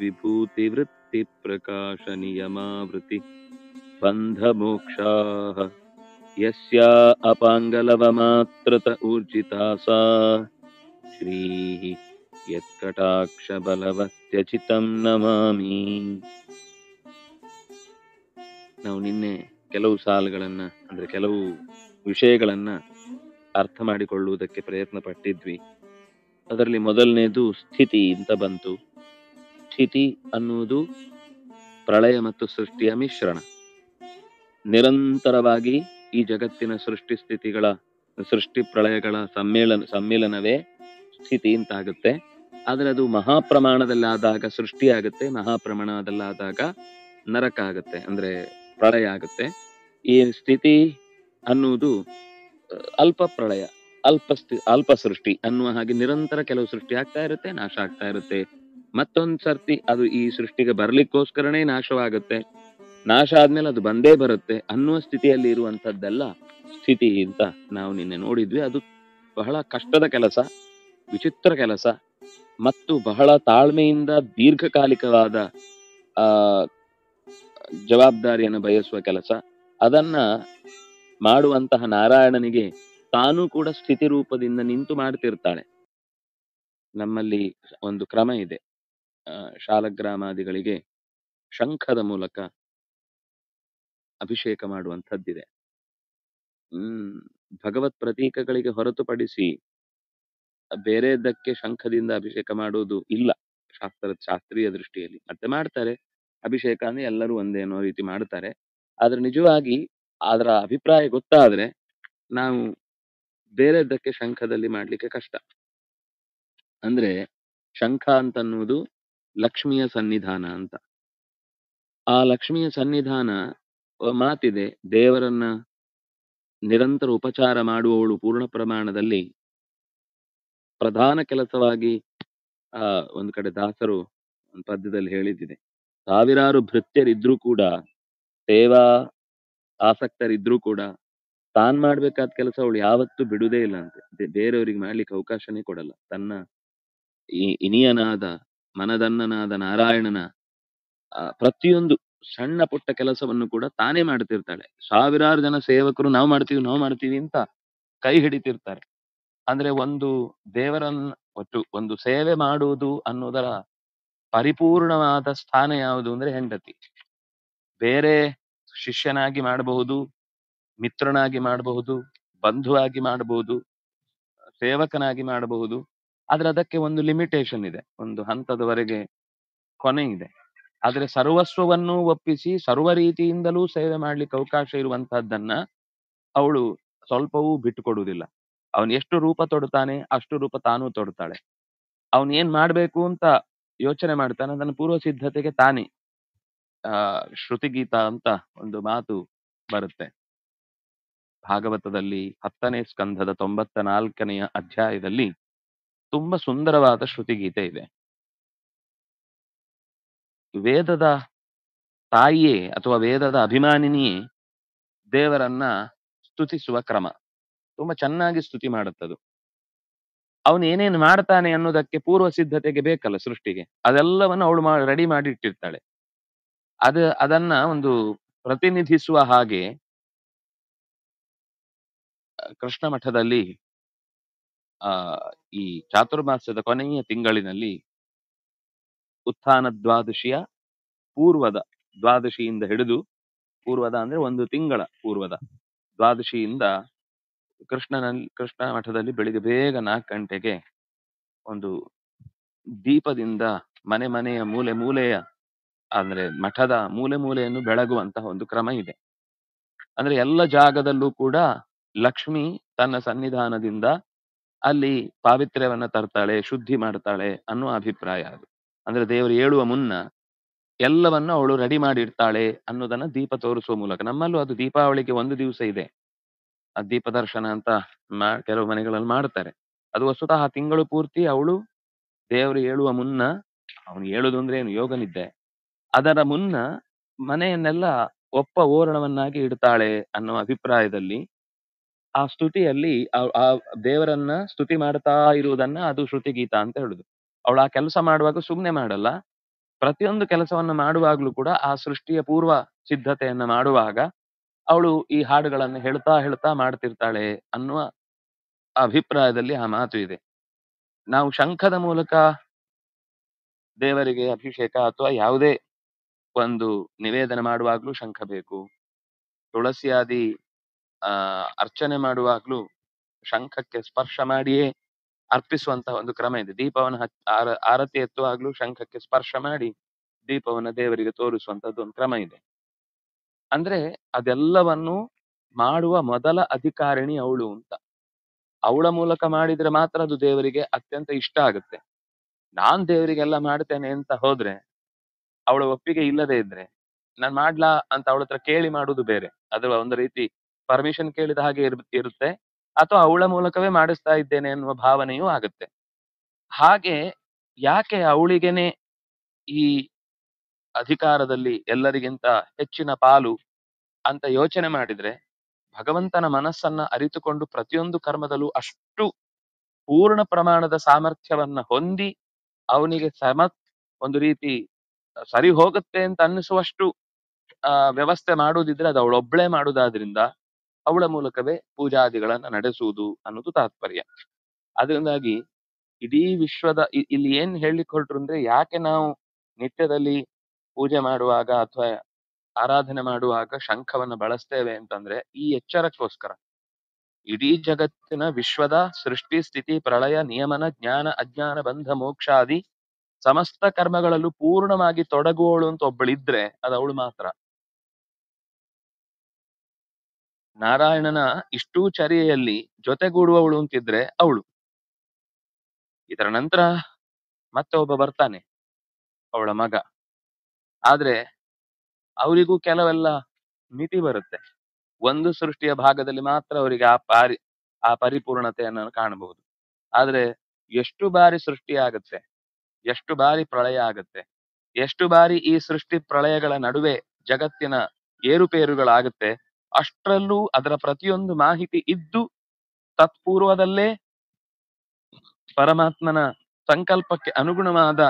विभूतिवृत्तिप्रकाशनियमावृत्ति बन्धमोक्षाः यस्या अपाङ्गलवमात्रत ಊರ್ಜಿತ ಸಾ ಯತ್ಕಟಾಕ್ಷ ಯತ್ಕಟಾಕ್ಷಬಲವತ್ಯಚಿತಂ ನಮಾಮಿ ನಾವು ನಿನ್ನೆ ಕೆಲವು ಸಾಲುಗಳನ್ನು ಅಂದ್ರೆ ಕೆಲವು ವಿಷಯಗಳನ್ನು ಅರ್ಥ ಮಾಡಿಕೊಳ್ಳುವುದಕ್ಕೆ ಪ್ರಯತ್ನ ಪಟ್ಟಿದ್ವಿ ಅದರಲ್ಲಿ ಮೊದಲನೇದು ಸ್ಥಿತಿ ಅಂತ ಬಂತು ಸ್ಥಿತಿ ಅನ್ನುವುದು ಪ್ರಳಯ ಮತ್ತು ಸೃಷ್ಟಿಯ ಮಿಶ್ರಣ ನಿರಂತರವಾಗಿ ಈ ಜಗತ್ತಿನ ಸೃಷ್ಟಿ ಸ್ಥಿತಿಗಳ ಸೃಷ್ಟಿ ಪ್ರಳಯಗಳ ಸಮ್ಮೇಳನ ಸಮ್ಮೇಳನವೇ ಸ್ಥಿತಿ ಅಂತ ಆಗುತ್ತೆ ಆದರೆ ಅದು ಮಹಾಪ್ರಮಾಣದಲ್ಲಾದಾಗ ಸೃಷ್ಟಿ ಆಗುತ್ತೆ ಮಹಾಪ್ರಮಾಣದಲ್ಲಾದಾಗ ನರಕ ಆಗುತ್ತೆ ಅಂದ್ರೆ ಪ್ರಳಯ ಆಗುತ್ತೆ ಈ ಸ್ಥಿತಿ ಅನ್ನುವುದು ಅಲ್ಪ ಪ್ರಳಯ ಅಲ್ಪ ಅಲ್ಪ ಸೃಷ್ಟಿ ಅನ್ನುವ ಹಾಗೆ ನಿರಂತರ ಕೆಲವು ಸೃಷ್ಟಿ ಆಗ್ತಾ ಇರುತ್ತೆ ನಾಶ ಆಗ್ತಾ ಇರುತ್ತೆ ಮತ್ತೊಂದ್ ಸರ್ತಿ ಅದು ಈ ಸೃಷ್ಟಿಗೆ ಬರ್ಲಿಕ್ಕೋಸ್ಕರನೇ ನಾಶವಾಗುತ್ತೆ ನಾಶ ಆದ್ಮೇಲೆ ಅದು ಬಂದೇ ಬರುತ್ತೆ ಅನ್ನುವ ಸ್ಥಿತಿಯಲ್ಲಿ ಇರುವಂತದ್ದೆಲ್ಲ ಸ್ಥಿತಿ ಅಂತ ನಾವು ನಿನ್ನೆ ನೋಡಿದ್ವಿ ಅದು ಬಹಳ ಕಷ್ಟದ ಕೆಲಸ ವಿಚಿತ್ರ ಕೆಲಸ ಮತ್ತು ಬಹಳ ತಾಳ್ಮೆಯಿಂದ ದೀರ್ಘಕಾಲಿಕವಾದ ಆ ಜವಾಬ್ದಾರಿಯನ್ನು ಬಯಸುವ ಕೆಲಸ ಅದನ್ನ ಮಾಡುವಂತಹ ನಾರಾಯಣನಿಗೆ ತಾನೂ ಕೂಡ ಸ್ಥಿತಿ ರೂಪದಿಂದ ನಿಂತು ಮಾಡ್ತಿರ್ತಾಳೆ ನಮ್ಮಲ್ಲಿ ಒಂದು ಕ್ರಮ ಇದೆ ಶಾಲಗ್ರಾಮಾದಿಗಳಿಗೆ ಶಂಖದ ಮೂಲಕ ಅಭಿಷೇಕ ಮಾಡುವಂಥದ್ದಿದೆ ಹ್ಮ್ ಭಗವತ್ ಪ್ರತೀಕಗಳಿಗೆ ಹೊರತುಪಡಿಸಿ ಬೇರೆದಕ್ಕೆ ಶಂಖದಿಂದ ಅಭಿಷೇಕ ಮಾಡುವುದು ಇಲ್ಲ ಶಾಸ್ತ್ರ ಶಾಸ್ತ್ರೀಯ ದೃಷ್ಟಿಯಲ್ಲಿ ಮತ್ತೆ ಮಾಡ್ತಾರೆ ಅಭಿಷೇಕ ಅಂದ್ರೆ ಎಲ್ಲರೂ ಒಂದೇ ಅನ್ನೋ ರೀತಿ ಮಾಡ್ತಾರೆ ಆದ್ರೆ ನಿಜವಾಗಿ ಅದರ ಅಭಿಪ್ರಾಯ ಗೊತ್ತಾದ್ರೆ ನಾವು ಬೇರೆದಕ್ಕೆ ಶಂಖದಲ್ಲಿ ಮಾಡ್ಲಿಕ್ಕೆ ಕಷ್ಟ ಅಂದ್ರೆ ಶಂಖ ಅಂತನ್ನುವುದು ಲಕ್ಷ್ಮಿಯ ಸನ್ನಿಧಾನ ಅಂತ ಆ ಲಕ್ಷ್ಮಿಯ ಸನ್ನಿಧಾನ ಮಾತಿದೆ ದೇವರನ್ನ ನಿರಂತರ ಉಪಚಾರ ಮಾಡುವವಳು ಪೂರ್ಣ ಪ್ರಮಾಣದಲ್ಲಿ ಪ್ರಧಾನ ಕೆಲಸವಾಗಿ ಆ ಒಂದು ಕಡೆ ದಾಸರು ಪದ್ಯದಲ್ಲಿ ಹೇಳಿದ್ದಿದೆ ಸಾವಿರಾರು ಭೃತ್ಯರಿದ್ರೂ ಕೂಡ ಸೇವಾ ಆಸಕ್ತರಿದ್ರೂ ಕೂಡ ತಾನ್ ಮಾಡ್ಬೇಕಾದ ಕೆಲಸ ಅವಳು ಯಾವತ್ತೂ ಬಿಡುದೇ ಇಲ್ಲ ಅಂತೆ ಬೇರೆಯವರಿಗೆ ಮಾಡ್ಲಿಕ್ಕೆ ಅವಕಾಶನೇ ಕೊಡಲ್ಲ ತನ್ನ ಈ ಇನಿಯನಾದ ಮನದನ್ನನಾದ ನಾರಾಯಣನ ಪ್ರತಿಯೊಂದು ಸಣ್ಣ ಪುಟ್ಟ ಕೆಲಸವನ್ನು ಕೂಡ ತಾನೇ ಮಾಡ್ತಿರ್ತಾಳೆ ಸಾವಿರಾರು ಜನ ಸೇವಕರು ನಾವು ಮಾಡ್ತೀವಿ ನಾವು ಮಾಡ್ತೀವಿ ಅಂತ ಕೈ ಹಿಡಿತಿರ್ತಾರೆ ಅಂದ್ರೆ ಒಂದು ದೇವರನ್ನ ಒಟ್ಟು ಒಂದು ಸೇವೆ ಮಾಡುವುದು ಅನ್ನೋದರ ಪರಿಪೂರ್ಣವಾದ ಸ್ಥಾನ ಯಾವುದು ಅಂದ್ರೆ ಹೆಂಡತಿ ಬೇರೆ ಶಿಷ್ಯನಾಗಿ ಮಾಡಬಹುದು ಮಿತ್ರನಾಗಿ ಮಾಡಬಹುದು ಬಂಧುವಾಗಿ ಮಾಡಬಹುದು ಸೇವಕನಾಗಿ ಮಾಡಬಹುದು ಆದ್ರೆ ಅದಕ್ಕೆ ಒಂದು ಲಿಮಿಟೇಷನ್ ಇದೆ ಒಂದು ಹಂತದವರೆಗೆ ಕೊನೆ ಇದೆ ಆದ್ರೆ ಸರ್ವಸ್ವವನ್ನು ಒಪ್ಪಿಸಿ ಸರ್ವ ರೀತಿಯಿಂದಲೂ ಸೇವೆ ಮಾಡ್ಲಿಕ್ಕೆ ಅವಕಾಶ ಇರುವಂತಹದ್ದನ್ನ ಅವಳು ಸ್ವಲ್ಪವೂ ಬಿಟ್ಟುಕೊಡುವುದಿಲ್ಲ ಅವನು ಎಷ್ಟು ರೂಪ ತೊಡ್ತಾನೆ ಅಷ್ಟು ರೂಪ ತಾನೂ ತೊಡ್ತಾಳೆ ಅವನು ಏನ್ ಮಾಡ್ಬೇಕು ಅಂತ ಯೋಚನೆ ಮಾಡ್ತಾನೆ ಅದನ್ನು ಪೂರ್ವ ಸಿದ್ಧತೆಗೆ ತಾನೇ ಆ ಶ್ರುತಿಗೀತ ಅಂತ ಒಂದು ಮಾತು ಬರುತ್ತೆ ಭಾಗವತದಲ್ಲಿ ಹತ್ತನೇ ಸ್ಕಂಧದ ತೊಂಬತ್ತ ನಾಲ್ಕನೆಯ ಅಧ್ಯಾಯದಲ್ಲಿ ತುಂಬಾ ಸುಂದರವಾದ ಶ್ರುತಿಗೀತೆ ಇದೆ ವೇದದ ತಾಯಿಯೇ ಅಥವಾ ವೇದದ ಅಭಿಮಾನಿನಿಯೇ ದೇವರನ್ನ ಸ್ತುತಿಸುವ ಕ್ರಮ ತುಂಬಾ ಚೆನ್ನಾಗಿ ಸ್ತುತಿ ಮಾಡುತ್ತದು ಅವನು ಏನೇನು ಮಾಡ್ತಾನೆ ಅನ್ನೋದಕ್ಕೆ ಪೂರ್ವ ಸಿದ್ಧತೆಗೆ ಬೇಕಲ್ಲ ಸೃಷ್ಟಿಗೆ ಅದೆಲ್ಲವನ್ನು ಅವಳು ರೆಡಿ ಮಾಡಿ ಇಟ್ಟಿರ್ತಾಳೆ ಅದ ಅದನ್ನ ಒಂದು ಪ್ರತಿನಿಧಿಸುವ ಹಾಗೆ ಕೃಷ್ಣ ಮಠದಲ್ಲಿ ಆ ಈ ಚಾತುರ್ಮಾಸ್ಯದ ಕೊನೆಯ ತಿಂಗಳಿನಲ್ಲಿ ಉತ್ಥಾನ ದ್ವಾದಶಿಯ ಪೂರ್ವದ ದ್ವಾದಶಿಯಿಂದ ಹಿಡಿದು ಪೂರ್ವದ ಅಂದ್ರೆ ಒಂದು ತಿಂಗಳ ಪೂರ್ವದ ದ್ವಾದಶಿಯಿಂದ ಕೃಷ್ಣನಲ್ಲಿ ಕೃಷ್ಣ ಮಠದಲ್ಲಿ ಬೆಳಿಗ್ಗೆ ಬೇಗ ನಾಲ್ಕು ಗಂಟೆಗೆ ಒಂದು ದೀಪದಿಂದ ಮನೆ ಮನೆಯ ಮೂಲೆ ಮೂಲೆಯ ಅಂದ್ರೆ ಮಠದ ಮೂಲೆ ಮೂಲೆಯನ್ನು ಬೆಳಗುವಂತಹ ಒಂದು ಕ್ರಮ ಇದೆ ಅಂದ್ರೆ ಎಲ್ಲ ಜಾಗದಲ್ಲೂ ಕೂಡ ಲಕ್ಷ್ಮಿ ತನ್ನ ಸನ್ನಿಧಾನದಿಂದ ಅಲ್ಲಿ ಪಾವಿತ್ರ್ಯವನ್ನ ತರ್ತಾಳೆ ಶುದ್ಧಿ ಮಾಡ್ತಾಳೆ ಅನ್ನೋ ಅಭಿಪ್ರಾಯ ಅದು ಅಂದ್ರೆ ದೇವರು ಹೇಳುವ ಮುನ್ನ ಎಲ್ಲವನ್ನು ಅವಳು ರೆಡಿ ಮಾಡಿರ್ತಾಳೆ ಅನ್ನೋದನ್ನ ದೀಪ ತೋರಿಸುವ ಮೂಲಕ ನಮ್ಮಲ್ಲೂ ಅದು ದೀಪಾವಳಿಗೆ ಒಂದು ದಿವಸ ಇದೆ ಆ ದೀಪ ದರ್ಶನ ಅಂತ ಮಾ ಕೆಲವು ಮನೆಗಳಲ್ಲಿ ಮಾಡ್ತಾರೆ ಅದು ವಸ್ತುತಃ ತಿಂಗಳು ಪೂರ್ತಿ ಅವಳು ದೇವರು ಹೇಳುವ ಮುನ್ನ ಅವನು ಹೇಳುದು ಅಂದ್ರೆ ಏನು ಯೋಗನಿದ್ದೆ ಅದರ ಮುನ್ನ ಮನೆಯನ್ನೆಲ್ಲ ಒಪ್ಪ ಓರಣವನ್ನಾಗಿ ಇಡ್ತಾಳೆ ಅನ್ನೋ ಅಭಿಪ್ರಾಯದಲ್ಲಿ ಆ ಸ್ತುತಿಯಲ್ಲಿ ಆ ದೇವರನ್ನ ಸ್ತುತಿ ಮಾಡ್ತಾ ಇರುವುದನ್ನ ಅದು ಶ್ರುತಿ ಗೀತ ಅಂತ ಹೇಳುದು ಅವಳು ಆ ಕೆಲಸ ಮಾಡುವಾಗ ಸುಮ್ನೆ ಮಾಡಲ್ಲ ಪ್ರತಿಯೊಂದು ಕೆಲಸವನ್ನು ಮಾಡುವಾಗ್ಲೂ ಕೂಡ ಆ ಸೃಷ್ಟಿಯ ಪೂರ್ವ ಸಿದ್ಧತೆಯನ್ನ ಮಾಡುವಾಗ ಅವಳು ಈ ಹಾಡುಗಳನ್ನು ಹೇಳ್ತಾ ಹೇಳ್ತಾ ಮಾಡ್ತಿರ್ತಾಳೆ ಅನ್ನುವ ಅಭಿಪ್ರಾಯದಲ್ಲಿ ಆ ಮಾತು ಇದೆ ನಾವು ಶಂಖದ ಮೂಲಕ ದೇವರಿಗೆ ಅಭಿಷೇಕ ಅಥವಾ ಯಾವುದೇ ಒಂದು ನಿವೇದನೆ ಮಾಡುವಾಗ್ಲೂ ಶಂಖ ಬೇಕು ತುಳಸಿಯಾದಿ ಆ ಅರ್ಚನೆ ಮಾಡುವಾಗ್ಲೂ ಶಂಖಕ್ಕೆ ಸ್ಪರ್ಶ ಮಾಡಿಯೇ ಅರ್ಪಿಸುವಂತಹ ಒಂದು ಕ್ರಮ ಇದೆ ದೀಪವನ್ನು ಆರತಿ ಎತ್ತುವಾಗ್ಲೂ ಶಂಖಕ್ಕೆ ಸ್ಪರ್ಶ ಮಾಡಿ ದೀಪವನ್ನು ದೇವರಿಗೆ ತೋರಿಸುವಂತದ್ದು ಒಂದು ಕ್ರಮ ಇದೆ ಅಂದ್ರೆ ಅದೆಲ್ಲವನ್ನು ಮಾಡುವ ಮೊದಲ ಅಧಿಕಾರಿಣಿ ಅವಳು ಅಂತ ಅವಳ ಮೂಲಕ ಮಾಡಿದ್ರೆ ಮಾತ್ರ ಅದು ದೇವರಿಗೆ ಅತ್ಯಂತ ಇಷ್ಟ ಆಗುತ್ತೆ ನಾನ್ ದೇವರಿಗೆಲ್ಲ ಮಾಡ್ತೇನೆ ಅಂತ ಹೋದ್ರೆ ಅವಳ ಒಪ್ಪಿಗೆ ಇಲ್ಲದೆ ಇದ್ರೆ ನಾನ್ ಮಾಡ್ಲಾ ಅಂತ ಅವಳ ಹತ್ರ ಕೇಳಿ ಮಾಡುದು ಬೇರೆ ಅದು ಒಂದು ರೀತಿ ಪರ್ಮಿಷನ್ ಕೇಳಿದ ಹಾಗೆ ಇರುತ್ತೆ ಅಥವಾ ಅವಳ ಮೂಲಕವೇ ಮಾಡಿಸ್ತಾ ಇದ್ದೇನೆ ಅನ್ನುವ ಭಾವನೆಯೂ ಆಗುತ್ತೆ ಹಾಗೆ ಯಾಕೆ ಅವಳಿಗೇನೆ ಈ ಅಧಿಕಾರದಲ್ಲಿ ಎಲ್ಲರಿಗಿಂತ ಹೆಚ್ಚಿನ ಪಾಲು ಅಂತ ಯೋಚನೆ ಮಾಡಿದ್ರೆ ಭಗವಂತನ ಮನಸ್ಸನ್ನ ಅರಿತುಕೊಂಡು ಪ್ರತಿಯೊಂದು ಕರ್ಮದಲ್ಲೂ ಅಷ್ಟು ಪೂರ್ಣ ಪ್ರಮಾಣದ ಸಾಮರ್ಥ್ಯವನ್ನ ಹೊಂದಿ ಅವನಿಗೆ ಸಮತ್ ಒಂದು ರೀತಿ ಸರಿ ಹೋಗುತ್ತೆ ಅಂತ ಅನ್ನಿಸುವಷ್ಟು ಆ ವ್ಯವಸ್ಥೆ ಮಾಡುವುದಿದ್ರೆ ಅದು ಅವಳೊಬ್ಳೆ ಮಾಡುವುದಾದ್ರಿಂದ ಅವಳ ಮೂಲಕವೇ ಪೂಜಾದಿಗಳನ್ನ ನಡೆಸುವುದು ಅನ್ನೋದು ತಾತ್ಪರ್ಯ ಅದರಿಂದಾಗಿ ಇಡೀ ವಿಶ್ವದ ಇಲ್ಲಿ ಏನ್ ಹೇಳಿಕೊಟ್ರು ಅಂದ್ರೆ ಯಾಕೆ ನಾವು ನಿತ್ಯದಲ್ಲಿ ಪೂಜೆ ಮಾಡುವಾಗ ಅಥವಾ ಆರಾಧನೆ ಮಾಡುವಾಗ ಶಂಖವನ್ನ ಬಳಸ್ತೇವೆ ಅಂತಂದ್ರೆ ಈ ಎಚ್ಚರಕ್ಕೋಸ್ಕರ ಇಡೀ ಜಗತ್ತಿನ ವಿಶ್ವದ ಸೃಷ್ಟಿ ಸ್ಥಿತಿ ಪ್ರಳಯ ನಿಯಮನ ಜ್ಞಾನ ಅಜ್ಞಾನ ಬಂಧ ಮೋಕ್ಷಾದಿ ಸಮಸ್ತ ಕರ್ಮಗಳಲ್ಲೂ ಪೂರ್ಣವಾಗಿ ತೊಡಗುವಳು ಅಂತ ಒಬ್ಬಳಿದ್ರೆ ಅದು ಅವಳು ಮಾತ್ರ ನಾರಾಯಣನ ಇಷ್ಟೂ ಚರಿಯಲ್ಲಿ ಜೊತೆಗೂಡುವವಳು ಅಂತಿದ್ರೆ ಅವಳು ಇದರ ನಂತರ ಮತ್ತೆ ಒಬ್ಬ ಬರ್ತಾನೆ ಅವಳ ಮಗ ಆದ್ರೆ ಅವರಿಗೂ ಕೆಲವೆಲ್ಲ ಮಿತಿ ಬರುತ್ತೆ ಒಂದು ಸೃಷ್ಟಿಯ ಭಾಗದಲ್ಲಿ ಮಾತ್ರ ಅವರಿಗೆ ಆ ಪಾರಿ ಆ ಪರಿಪೂರ್ಣತೆಯನ್ನು ಕಾಣಬಹುದು ಆದ್ರೆ ಎಷ್ಟು ಬಾರಿ ಸೃಷ್ಟಿ ಆಗತ್ತೆ ಎಷ್ಟು ಬಾರಿ ಪ್ರಳಯ ಆಗತ್ತೆ ಎಷ್ಟು ಬಾರಿ ಈ ಸೃಷ್ಟಿ ಪ್ರಳಯಗಳ ನಡುವೆ ಜಗತ್ತಿನ ಏರುಪೇರುಗಳಾಗುತ್ತೆ ಅಷ್ಟರಲ್ಲೂ ಅದರ ಪ್ರತಿಯೊಂದು ಮಾಹಿತಿ ಇದ್ದು ತತ್ಪೂರ್ವದಲ್ಲೇ ಪರಮಾತ್ಮನ ಸಂಕಲ್ಪಕ್ಕೆ ಅನುಗುಣವಾದ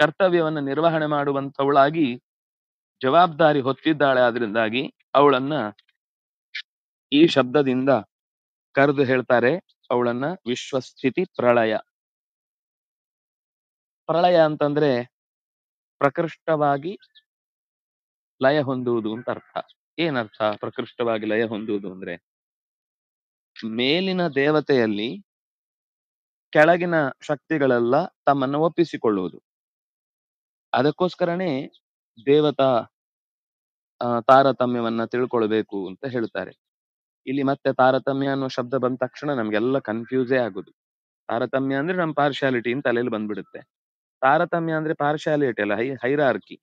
ಕರ್ತವ್ಯವನ್ನು ನಿರ್ವಹಣೆ ಮಾಡುವಂತವಳಾಗಿ ಜವಾಬ್ದಾರಿ ಹೊತ್ತಿದ್ದಾಳೆ ಆದ್ರಿಂದಾಗಿ ಅವಳನ್ನ ಈ ಶಬ್ದದಿಂದ ಕರೆದು ಹೇಳ್ತಾರೆ ಅವಳನ್ನ ವಿಶ್ವಸ್ಥಿತಿ ಪ್ರಳಯ ಪ್ರಳಯ ಅಂತಂದ್ರೆ ಪ್ರಕೃಷ್ಟವಾಗಿ ಲಯ ಹೊಂದುವುದು ಅಂತ ಅರ್ಥ ಏನರ್ಥ ಪ್ರಕೃಷ್ಟವಾಗಿ ಲಯ ಹೊಂದುವುದು ಅಂದ್ರೆ ಮೇಲಿನ ದೇವತೆಯಲ್ಲಿ ಕೆಳಗಿನ ಶಕ್ತಿಗಳೆಲ್ಲ ತಮ್ಮನ್ನು ಒಪ್ಪಿಸಿಕೊಳ್ಳುವುದು ಅದಕ್ಕೋಸ್ಕರನೇ ದೇವತಾ ತಾರತಮ್ಯವನ್ನ ತಿಳ್ಕೊಳ್ಬೇಕು ಅಂತ ಹೇಳ್ತಾರೆ ಇಲ್ಲಿ ಮತ್ತೆ ತಾರತಮ್ಯ ಅನ್ನೋ ಶಬ್ದ ಬಂದ ತಕ್ಷಣ ನಮ್ಗೆಲ್ಲ ಕನ್ಫ್ಯೂಸೇ ಆಗುದು ತಾರತಮ್ಯ ಅಂದ್ರೆ ನಮ್ ಪಾರ್ಶಾಲಿಟಿ ಅಂತ ತಲೆಯಲ್ಲಿ ಬಂದ್ಬಿಡುತ್ತೆ ತಾರತಮ್ಯ ಅಂದ್ರೆ ಪಾರ್ಶಾಲಿಟಿ ಅಲ್ಲ ಹೈ ಹೈರಾರ್ಕಿ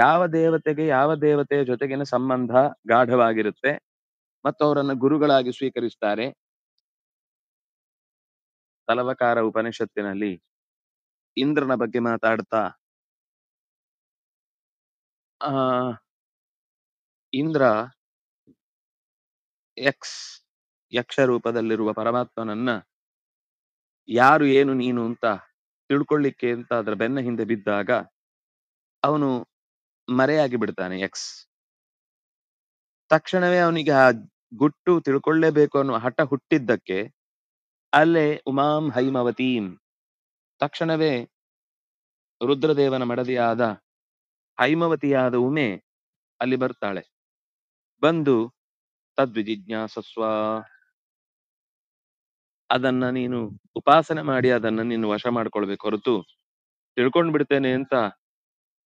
ಯಾವ ದೇವತೆಗೆ ಯಾವ ದೇವತೆಯ ಜೊತೆಗಿನ ಸಂಬಂಧ ಗಾಢವಾಗಿರುತ್ತೆ ಮತ್ತು ಅವರನ್ನು ಗುರುಗಳಾಗಿ ಸ್ವೀಕರಿಸ್ತಾರೆ ತಲವಕಾರ ಉಪನಿಷತ್ತಿನಲ್ಲಿ ಇಂದ್ರನ ಬಗ್ಗೆ ಮಾತಾಡ್ತಾ ಆ ಇಂದ್ರ ಎಕ್ಸ್ ಯಕ್ಷ ರೂಪದಲ್ಲಿರುವ ಪರಮಾತ್ಮನನ್ನ ಯಾರು ಏನು ನೀನು ಅಂತ ತಿಳ್ಕೊಳ್ಳಿಕ್ಕೆ ಅಂತ ಅದರ ಬೆನ್ನ ಹಿಂದೆ ಬಿದ್ದಾಗ ಅವನು ಮರೆಯಾಗಿ ಬಿಡ್ತಾನೆ ಎಕ್ಸ್ ತಕ್ಷಣವೇ ಅವನಿಗೆ ಆ ಗುಟ್ಟು ತಿಳ್ಕೊಳ್ಳೇಬೇಕು ಅನ್ನುವ ಹಠ ಹುಟ್ಟಿದ್ದಕ್ಕೆ ಅಲ್ಲೇ ಉಮಾಂ ಹೈಮವತೀಂ ತಕ್ಷಣವೇ ರುದ್ರದೇವನ ಮಡದಿಯಾದ ಹೈಮವತಿಯಾದ ಉಮೆ ಅಲ್ಲಿ ಬರ್ತಾಳೆ ಬಂದು ತದ್ವಿಜಿಜ್ಞಾಸಸ್ವ ಅದನ್ನ ನೀನು ಉಪಾಸನೆ ಮಾಡಿ ಅದನ್ನ ನೀನು ವಶ ಮಾಡ್ಕೊಳ್ಬೇಕು ಹೊರತು ತಿಳ್ಕೊಂಡ್ ಬಿಡ್ತೇನೆ ಅಂತ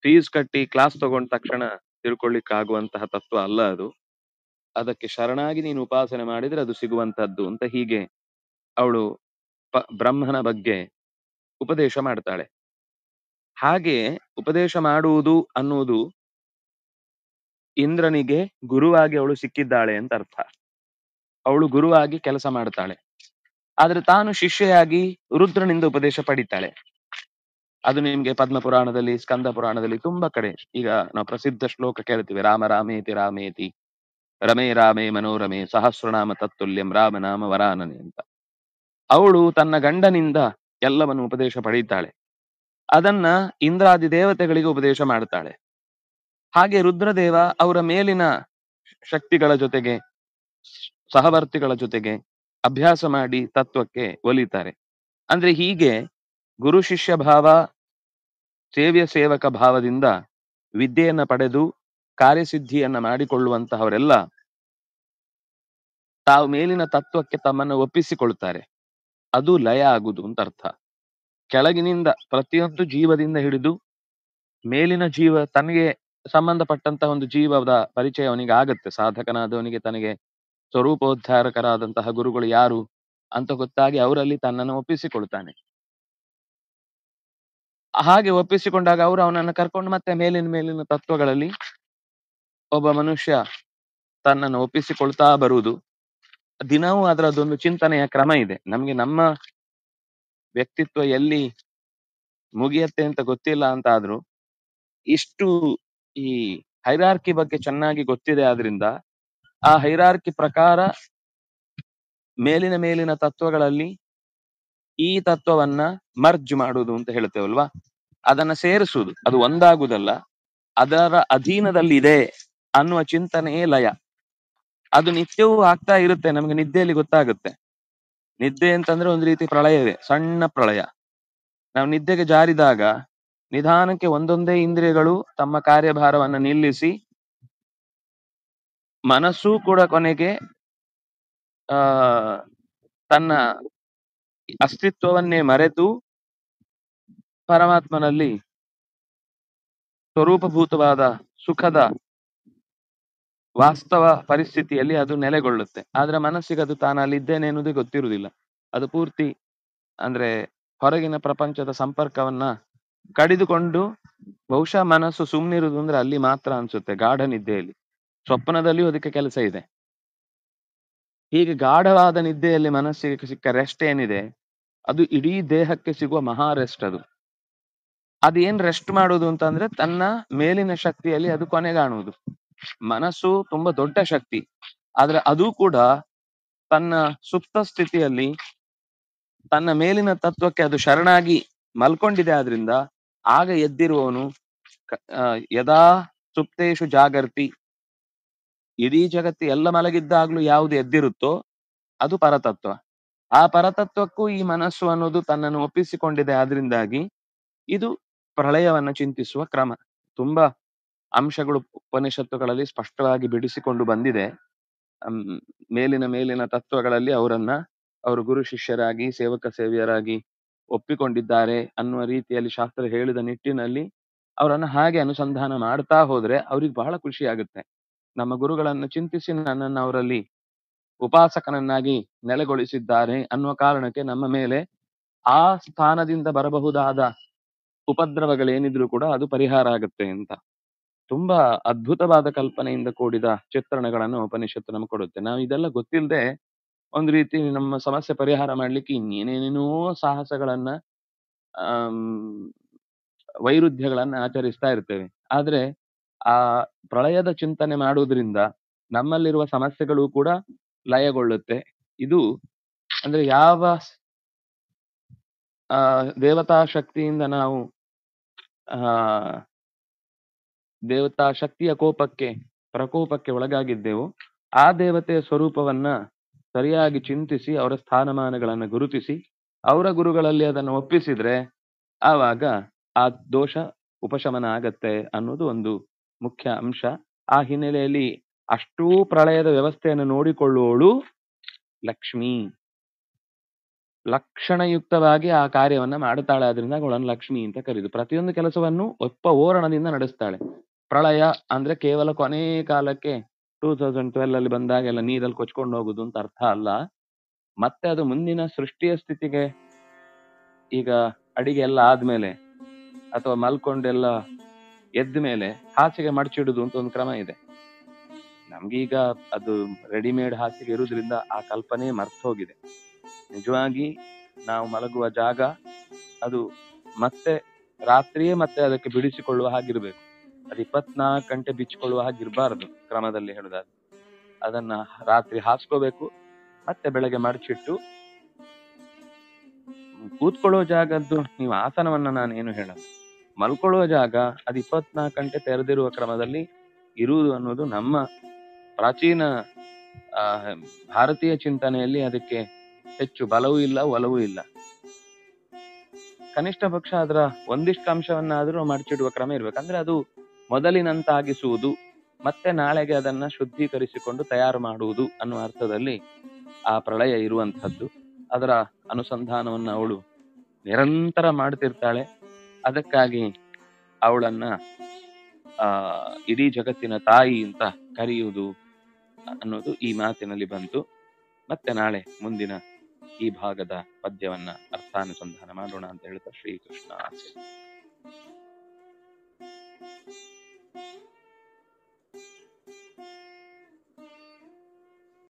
ಫೀಸ್ ಕಟ್ಟಿ ಕ್ಲಾಸ್ ತಗೊಂಡ ತಕ್ಷಣ ತಿಳ್ಕೊಳ್ಳಿಕ್ಕಾಗುವಂತಹ ಆಗುವಂತಹ ತತ್ವ ಅಲ್ಲ ಅದು ಅದಕ್ಕೆ ಶರಣಾಗಿ ನೀನು ಉಪಾಸನೆ ಮಾಡಿದ್ರೆ ಅದು ಸಿಗುವಂತಹದ್ದು ಅಂತ ಹೀಗೆ ಅವಳು ಬ್ರಹ್ಮನ ಬಗ್ಗೆ ಉಪದೇಶ ಮಾಡ್ತಾಳೆ ಹಾಗೆ ಉಪದೇಶ ಮಾಡುವುದು ಅನ್ನುವುದು ಇಂದ್ರನಿಗೆ ಗುರುವಾಗಿ ಅವಳು ಸಿಕ್ಕಿದ್ದಾಳೆ ಅಂತ ಅರ್ಥ ಅವಳು ಗುರುವಾಗಿ ಕೆಲಸ ಮಾಡ್ತಾಳೆ ಆದ್ರೆ ತಾನು ಶಿಷ್ಯೆಯಾಗಿ ರುದ್ರನಿಂದ ಉಪದೇಶ ಪಡಿತಾಳೆ ಅದು ನಿಮ್ಗೆ ಪದ್ಮ ಪುರಾಣದಲ್ಲಿ ಸ್ಕಂದ ಪುರಾಣದಲ್ಲಿ ತುಂಬಾ ಕಡೆ ಈಗ ನಾವು ಪ್ರಸಿದ್ಧ ಶ್ಲೋಕ ಕೇಳ್ತೀವಿ ರಾಮ ರಾಮೇತಿ ರಾಮೇತಿ ರಮೇ ರಾಮೇ ಮನೋರಮೇ ಸಹಸ್ರನಾಮ ತತ್ತುಲ್ಯಂ ರಾಮನಾಮ ವರಾನನೆ ಅಂತ ಅವಳು ತನ್ನ ಗಂಡನಿಂದ ಎಲ್ಲವನ್ನು ಉಪದೇಶ ಪಡೆಯುತ್ತಾಳೆ ಅದನ್ನ ಇಂದ್ರಾದಿ ದೇವತೆಗಳಿಗೆ ಉಪದೇಶ ಮಾಡುತ್ತಾಳೆ ಹಾಗೆ ರುದ್ರದೇವ ಅವರ ಮೇಲಿನ ಶಕ್ತಿಗಳ ಜೊತೆಗೆ ಸಹವರ್ತಿಗಳ ಜೊತೆಗೆ ಅಭ್ಯಾಸ ಮಾಡಿ ತತ್ವಕ್ಕೆ ಒಲಿತಾರೆ ಅಂದ್ರೆ ಹೀಗೆ ಗುರು ಶಿಷ್ಯ ಭಾವ ಸೇವ್ಯ ಸೇವಕ ಭಾವದಿಂದ ವಿದ್ಯೆಯನ್ನ ಪಡೆದು ಕಾರ್ಯಸಿದ್ಧಿಯನ್ನ ಮಾಡಿಕೊಳ್ಳುವಂತಹವರೆಲ್ಲ ತಾವು ಮೇಲಿನ ತತ್ವಕ್ಕೆ ತಮ್ಮನ್ನು ಒಪ್ಪಿಸಿಕೊಳ್ತಾರೆ ಅದು ಲಯ ಆಗುದು ಅಂತ ಅರ್ಥ ಕೆಳಗಿನಿಂದ ಪ್ರತಿಯೊಂದು ಜೀವದಿಂದ ಹಿಡಿದು ಮೇಲಿನ ಜೀವ ತನಗೆ ಸಂಬಂಧಪಟ್ಟಂತಹ ಒಂದು ಜೀವದ ಪರಿಚಯ ಅವನಿಗೆ ಆಗತ್ತೆ ಸಾಧಕನಾದವನಿಗೆ ತನಗೆ ಸ್ವರೂಪೋದ್ಧಾರಕರಾದಂತಹ ಗುರುಗಳು ಯಾರು ಅಂತ ಗೊತ್ತಾಗಿ ಅವರಲ್ಲಿ ತನ್ನನ್ನು ಒಪ್ಪಿಸಿಕೊಳ್ತಾನೆ ಹಾಗೆ ಒಪ್ಪಿಸಿಕೊಂಡಾಗ ಅವರು ಅವನನ್ನು ಕರ್ಕೊಂಡು ಮತ್ತೆ ಮೇಲಿನ ಮೇಲಿನ ತತ್ವಗಳಲ್ಲಿ ಒಬ್ಬ ಮನುಷ್ಯ ತನ್ನನ್ನು ಒಪ್ಪಿಸಿಕೊಳ್ತಾ ಬರುವುದು ದಿನವೂ ಅದರದ್ದೊಂದು ಚಿಂತನೆಯ ಕ್ರಮ ಇದೆ ನಮ್ಗೆ ನಮ್ಮ ವ್ಯಕ್ತಿತ್ವ ಎಲ್ಲಿ ಮುಗಿಯತ್ತೆ ಅಂತ ಗೊತ್ತಿಲ್ಲ ಅಂತ ಆದ್ರೂ ಇಷ್ಟು ಈ ಹೈರಾರ್ಕಿ ಬಗ್ಗೆ ಚೆನ್ನಾಗಿ ಗೊತ್ತಿದೆ ಆದ್ರಿಂದ ಆ ಹೈರಾರ್ಕಿ ಪ್ರಕಾರ ಮೇಲಿನ ಮೇಲಿನ ತತ್ವಗಳಲ್ಲಿ ಈ ತತ್ವವನ್ನ ಮರ್ಜ್ ಮಾಡುವುದು ಅಂತ ಹೇಳ್ತೇವಲ್ವಾ ಅದನ್ನ ಸೇರಿಸುವುದು ಅದು ಒಂದಾಗುವುದಲ್ಲ ಅದರ ಅಧೀನದಲ್ಲಿ ಇದೆ ಅನ್ನುವ ಚಿಂತನೆಯೇ ಲಯ ಅದು ನಿತ್ಯವೂ ಆಗ್ತಾ ಇರುತ್ತೆ ನಮಗೆ ನಿದ್ದೆಯಲ್ಲಿ ಗೊತ್ತಾಗುತ್ತೆ ನಿದ್ದೆ ಅಂತಂದ್ರೆ ಒಂದು ರೀತಿ ಪ್ರಳಯವೇ ಸಣ್ಣ ಪ್ರಳಯ ನಾವು ನಿದ್ದೆಗೆ ಜಾರಿದಾಗ ನಿಧಾನಕ್ಕೆ ಒಂದೊಂದೇ ಇಂದ್ರಿಯಗಳು ತಮ್ಮ ಕಾರ್ಯಭಾರವನ್ನು ನಿಲ್ಲಿಸಿ ಮನಸ್ಸು ಕೂಡ ಕೊನೆಗೆ ಆ ತನ್ನ ಅಸ್ತಿತ್ವವನ್ನೇ ಮರೆತು ಪರಮಾತ್ಮನಲ್ಲಿ ಸ್ವರೂಪಭೂತವಾದ ಸುಖದ ವಾಸ್ತವ ಪರಿಸ್ಥಿತಿಯಲ್ಲಿ ಅದು ನೆಲೆಗೊಳ್ಳುತ್ತೆ ಆದ್ರೆ ಮನಸ್ಸಿಗೆ ಅದು ತಾನು ಇದ್ದೇನೆ ಎನ್ನುವುದೇ ಗೊತ್ತಿರುವುದಿಲ್ಲ ಅದು ಪೂರ್ತಿ ಅಂದ್ರೆ ಹೊರಗಿನ ಪ್ರಪಂಚದ ಸಂಪರ್ಕವನ್ನ ಕಡಿದುಕೊಂಡು ಬಹುಶಃ ಮನಸ್ಸು ಸುಮ್ಮನಿರುವುದು ಅಂದ್ರೆ ಅಲ್ಲಿ ಮಾತ್ರ ಅನ್ಸುತ್ತೆ ಗಾರ್ಡನ್ ಇದ್ದೆಯಲ್ಲಿ ಸ್ವಪ್ನದಲ್ಲಿಯೂ ಅದಕ್ಕೆ ಕೆಲಸ ಇದೆ ಹೀಗೆ ಗಾಢವಾದ ನಿದ್ದೆಯಲ್ಲಿ ಮನಸ್ಸಿಗೆ ಸಿಕ್ಕ ರೆಸ್ಟ್ ಏನಿದೆ ಅದು ಇಡೀ ದೇಹಕ್ಕೆ ಸಿಗುವ ಮಹಾ ರೆಸ್ಟ್ ಅದು ಅದು ಏನ್ ರೆಸ್ಟ್ ಮಾಡೋದು ಅಂತಂದ್ರೆ ತನ್ನ ಮೇಲಿನ ಶಕ್ತಿಯಲ್ಲಿ ಅದು ಕೊನೆಗಾಣುವುದು ಮನಸ್ಸು ತುಂಬಾ ದೊಡ್ಡ ಶಕ್ತಿ ಆದ್ರೆ ಅದು ಕೂಡ ತನ್ನ ಸುಪ್ತ ಸ್ಥಿತಿಯಲ್ಲಿ ತನ್ನ ಮೇಲಿನ ತತ್ವಕ್ಕೆ ಅದು ಶರಣಾಗಿ ಮಲ್ಕೊಂಡಿದೆ ಆದ್ರಿಂದ ಆಗ ಎದ್ದಿರುವವನು ಯದಾ ಸುಪ್ತೇಶು ಜಾಗರ್ತಿ ಇಡೀ ಜಗತ್ತು ಎಲ್ಲ ಮಲಗಿದ್ದಾಗ್ಲೂ ಯಾವುದು ಎದ್ದಿರುತ್ತೋ ಅದು ಪರತತ್ವ ಆ ಪರತತ್ವಕ್ಕೂ ಈ ಮನಸ್ಸು ಅನ್ನೋದು ತನ್ನನ್ನು ಒಪ್ಪಿಸಿಕೊಂಡಿದೆ ಆದ್ರಿಂದಾಗಿ ಇದು ಪ್ರಳಯವನ್ನು ಚಿಂತಿಸುವ ಕ್ರಮ ತುಂಬಾ ಅಂಶಗಳು ಉಪನಿಷತ್ತುಗಳಲ್ಲಿ ಸ್ಪಷ್ಟವಾಗಿ ಬಿಡಿಸಿಕೊಂಡು ಬಂದಿದೆ ಮೇಲಿನ ಮೇಲಿನ ತತ್ವಗಳಲ್ಲಿ ಅವರನ್ನ ಅವರು ಗುರು ಶಿಷ್ಯರಾಗಿ ಸೇವಕ ಸೇವೆಯರಾಗಿ ಒಪ್ಪಿಕೊಂಡಿದ್ದಾರೆ ಅನ್ನುವ ರೀತಿಯಲ್ಲಿ ಶಾಸ್ತ್ರ ಹೇಳಿದ ನಿಟ್ಟಿನಲ್ಲಿ ಅವರನ್ನು ಹಾಗೆ ಅನುಸಂಧಾನ ಮಾಡ್ತಾ ಹೋದ್ರೆ ಅವ್ರಿಗೆ ಬಹಳ ಖುಷಿ ಆಗುತ್ತೆ ನಮ್ಮ ಗುರುಗಳನ್ನು ಚಿಂತಿಸಿ ನನ್ನನ್ನು ಅವರಲ್ಲಿ ಉಪಾಸಕನನ್ನಾಗಿ ನೆಲೆಗೊಳಿಸಿದ್ದಾರೆ ಅನ್ನುವ ಕಾರಣಕ್ಕೆ ನಮ್ಮ ಮೇಲೆ ಆ ಸ್ಥಾನದಿಂದ ಬರಬಹುದಾದ ಉಪದ್ರವಗಳೇನಿದ್ರು ಕೂಡ ಅದು ಪರಿಹಾರ ಆಗುತ್ತೆ ಅಂತ ತುಂಬಾ ಅದ್ಭುತವಾದ ಕಲ್ಪನೆಯಿಂದ ಕೂಡಿದ ಚಿತ್ರಣಗಳನ್ನು ಉಪನಿಷತ್ತು ನಮಗೆ ಕೊಡುತ್ತೆ ನಾವು ಇದೆಲ್ಲ ಗೊತ್ತಿಲ್ಲದೆ ಒಂದು ರೀತಿ ನಮ್ಮ ಸಮಸ್ಯೆ ಪರಿಹಾರ ಮಾಡ್ಲಿಕ್ಕೆ ಇನ್ನೇನೇನೇನೋ ಸಾಹಸಗಳನ್ನ ಆ ವೈರುಧ್ಯಗಳನ್ನ ಆಚರಿಸ್ತಾ ಇರ್ತೇವೆ ಆದ್ರೆ ಆ ಪ್ರಳಯದ ಚಿಂತನೆ ಮಾಡುವುದರಿಂದ ನಮ್ಮಲ್ಲಿರುವ ಸಮಸ್ಯೆಗಳು ಕೂಡ ಲಯಗೊಳ್ಳುತ್ತೆ ಇದು ಅಂದ್ರೆ ಯಾವ ಆ ದೇವತಾ ಶಕ್ತಿಯಿಂದ ನಾವು ಆ ದೇವತಾ ಶಕ್ತಿಯ ಕೋಪಕ್ಕೆ ಪ್ರಕೋಪಕ್ಕೆ ಒಳಗಾಗಿದ್ದೆವು ಆ ದೇವತೆಯ ಸ್ವರೂಪವನ್ನ ಸರಿಯಾಗಿ ಚಿಂತಿಸಿ ಅವರ ಸ್ಥಾನಮಾನಗಳನ್ನು ಗುರುತಿಸಿ ಅವರ ಗುರುಗಳಲ್ಲಿ ಅದನ್ನು ಒಪ್ಪಿಸಿದ್ರೆ ಆವಾಗ ಆ ದೋಷ ಉಪಶಮನ ಆಗತ್ತೆ ಅನ್ನೋದು ಒಂದು ಮುಖ್ಯ ಅಂಶ ಆ ಹಿನ್ನೆಲೆಯಲ್ಲಿ ಅಷ್ಟೂ ಪ್ರಳಯದ ವ್ಯವಸ್ಥೆಯನ್ನು ನೋಡಿಕೊಳ್ಳುವಳು ಲಕ್ಷ್ಮಿ ಲಕ್ಷಣಯುಕ್ತವಾಗಿ ಆ ಕಾರ್ಯವನ್ನ ಮಾಡುತ್ತಾಳೆ ಅದರಿಂದ ಅವಳನ್ನು ಲಕ್ಷ್ಮಿ ಅಂತ ಕರೆದು ಪ್ರತಿಯೊಂದು ಕೆಲಸವನ್ನು ಒಪ್ಪ ಓರಣದಿಂದ ನಡೆಸ್ತಾಳೆ ಪ್ರಳಯ ಅಂದ್ರೆ ಕೇವಲ ಕೊನೆ ಕಾಲಕ್ಕೆ ಟೂ ತೌಸಂಡ್ ಟ್ವೆಲ್ ಅಲ್ಲಿ ಎಲ್ಲ ನೀರಲ್ಲಿ ಕೊಚ್ಕೊಂಡು ಹೋಗುದು ಅಂತ ಅರ್ಥ ಅಲ್ಲ ಮತ್ತೆ ಅದು ಮುಂದಿನ ಸೃಷ್ಟಿಯ ಸ್ಥಿತಿಗೆ ಈಗ ಅಡಿಗೆ ಎಲ್ಲ ಆದ್ಮೇಲೆ ಅಥವಾ ಮಲ್ಕೊಂಡೆಲ್ಲ ಎದ್ದ ಮೇಲೆ ಹಾಸಿಗೆ ಮಡಚಿಡುದು ಅಂತ ಒಂದು ಕ್ರಮ ಇದೆ ನಮ್ಗೀಗ ಅದು ರೆಡಿಮೇಡ್ ಹಾಸಿಗೆ ಇರುವುದರಿಂದ ಆ ಕಲ್ಪನೆ ಮರ್ತು ಹೋಗಿದೆ ನಿಜವಾಗಿ ನಾವು ಮಲಗುವ ಜಾಗ ಅದು ಮತ್ತೆ ರಾತ್ರಿಯೇ ಮತ್ತೆ ಅದಕ್ಕೆ ಬಿಡಿಸಿಕೊಳ್ಳುವ ಹಾಗಿರ್ಬೇಕು ಅದು ಇಪ್ಪತ್ನಾಲ್ಕು ಗಂಟೆ ಬಿಚ್ಚಿಕೊಳ್ಳುವ ಹಾಗಿರ್ಬಾರ್ದು ಕ್ರಮದಲ್ಲಿ ಹೇಳುದಾದ್ರೆ ಅದನ್ನ ರಾತ್ರಿ ಹಾಸ್ಕೋಬೇಕು ಮತ್ತೆ ಬೆಳಗ್ಗೆ ಮಡಚಿಟ್ಟು ಕೂತ್ಕೊಳ್ಳೋ ಜಾಗದ್ದು ನೀವು ಆಸನವನ್ನ ನಾನು ಏನು ಹೇಳಲ್ಲ ಮಲ್ಕೊಳ್ಳುವ ಜಾಗ ಅದು ಇಪ್ಪತ್ನಾಲ್ಕು ಗಂಟೆ ತೆರೆದಿರುವ ಕ್ರಮದಲ್ಲಿ ಇರುವುದು ಅನ್ನೋದು ನಮ್ಮ ಪ್ರಾಚೀನ ಭಾರತೀಯ ಚಿಂತನೆಯಲ್ಲಿ ಅದಕ್ಕೆ ಹೆಚ್ಚು ಬಲವೂ ಇಲ್ಲ ಒಲವೂ ಇಲ್ಲ ಕನಿಷ್ಠ ಪಕ್ಷ ಅದರ ಒಂದಿಷ್ಟು ಅಂಶವನ್ನಾದರೂ ಮಡಚಿಡುವ ಕ್ರಮ ಅಂದ್ರೆ ಅದು ಮೊದಲಿನಂತಾಗಿಸುವುದು ಮತ್ತೆ ನಾಳೆಗೆ ಅದನ್ನ ಶುದ್ಧೀಕರಿಸಿಕೊಂಡು ತಯಾರು ಮಾಡುವುದು ಅನ್ನುವ ಅರ್ಥದಲ್ಲಿ ಆ ಪ್ರಳಯ ಇರುವಂತಹದ್ದು ಅದರ ಅನುಸಂಧಾನವನ್ನು ಅವಳು ನಿರಂತರ ಮಾಡ್ತಿರ್ತಾಳೆ ಅದಕ್ಕಾಗಿ ಅವಳನ್ನ ಆ ಇಡೀ ಜಗತ್ತಿನ ತಾಯಿ ಅಂತ ಕರೆಯುವುದು ಅನ್ನೋದು ಈ ಮಾತಿನಲ್ಲಿ ಬಂತು ಮತ್ತೆ ನಾಳೆ ಮುಂದಿನ ಈ ಭಾಗದ ಪದ್ಯವನ್ನ ಅರ್ಥಾನುಸಂಧಾನ ಮಾಡೋಣ ಅಂತ ಹೇಳ್ತಾ ಶ್ರೀಕೃಷ್ಣ